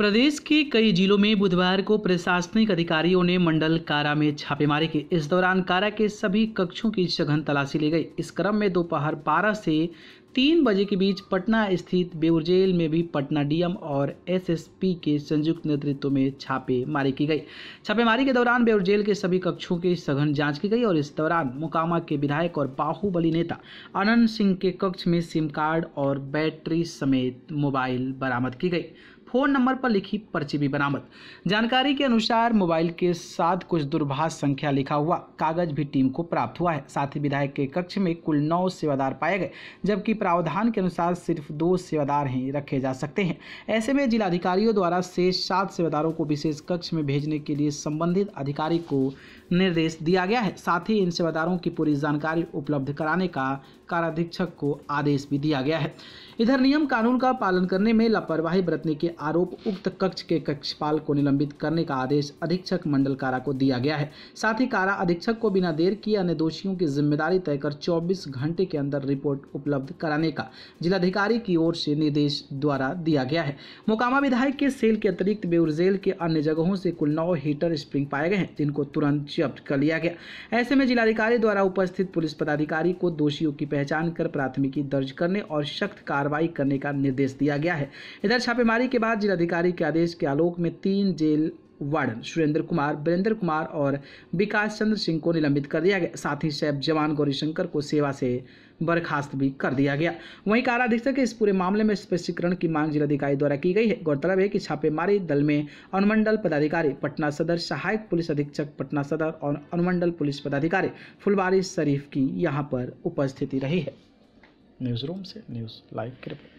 प्रदेश के कई जिलों में बुधवार को प्रशासनिक अधिकारियों ने मंडल कारा में छापेमारी की इस दौरान कारा के सभी कक्षों की सघन तलाशी ली गई इस क्रम में दोपहर बारह से तीन बजे के बीच पटना स्थित बेउर जेल में भी पटना डीएम और एसएसपी के संयुक्त नेतृत्व में छापेमारी की गई छापेमारी के दौरान बेउर जेल के सभी कक्षों की सघन जांच की गई और इस दौरान मुकामा के विधायक और बाहुबली नेता अनंत सिंह के कक्ष में सिम कार्ड और बैटरी समेत मोबाइल बरामद की गई फोन नंबर पर लिखी पर्ची भी बरामद जानकारी के अनुसार मोबाइल के साथ कुछ दुर्भाष संख्या लिखा हुआ कागज भी टीम को प्राप्त हुआ है साथ ही विधायक के कक्ष में कुल नौ सेवादार पाए गए जबकि प्रावधान के अनुसार सिर्फ दो सेवादार ही रखे जा सकते हैं ऐसे में जिलाधिकारियों द्वारा शेष सात सेवादारों को विशेष कक्ष में भेजने के लिए संबंधित अधिकारी को निर्देश दिया गया है साथ ही इन सेवादारों की पूरी जानकारी उपलब्ध कराने का काराधीक्षक को आदेश भी दिया गया है इधर नियम कानून का पालन करने में लापरवाही बरतने के आरोप उक्त कक्ष के कक्षपाल को निलंबित करने का आदेश अधीक्षक मंडल कारा को दिया गया है साथ ही कारा अधीक्षक को बिना देर किए अन्य दोषियों की जिम्मेदारी तय कर चौबीस घंटे के अंदर रिपोर्ट उपलब्ध कराने का जिलाधिकारी की ओर से निर्देश द्वारा दिया गया है मोकामा विधायक के सेल के अतिरिक्त बेउर जेल के अन्य जगहों से कुल नौ हीटर स्प्रिंग पाए गए हैं जिनको तुरंत जब्त कर लिया गया ऐसे में जिलाधिकारी द्वारा उपस्थित पुलिस पदाधिकारी को दोषियों की पहचान कर प्राथमिकी दर्ज करने और सख्त कार्रवाई करने का निर्देश दिया गया है इधर छापेमारी के बाद धनबाद जिलाधिकारी के आदेश के आलोक में तीन जेल वार्डन सुरेंद्र कुमार वीरेंद्र कुमार और विकास चंद्र सिंह को निलंबित कर दिया गया साथ ही सैफ जवान गौरीशंकर को सेवा से बर्खास्त भी कर दिया गया वहीं कारा अधीक्षक के इस पूरे मामले में स्पष्टीकरण की मांग जिलाधिकारी द्वारा की गई है गौरतलब है कि छापेमारी दल में अनुमंडल पदाधिकारी पटना सदर सहायक पुलिस अधीक्षक पटना सदर और अनुमंडल पुलिस पदाधिकारी फुलवारी शरीफ की यहाँ पर उपस्थिति रही है न्यूज़ रूम से न्यूज़ लाइव की रिपोर्ट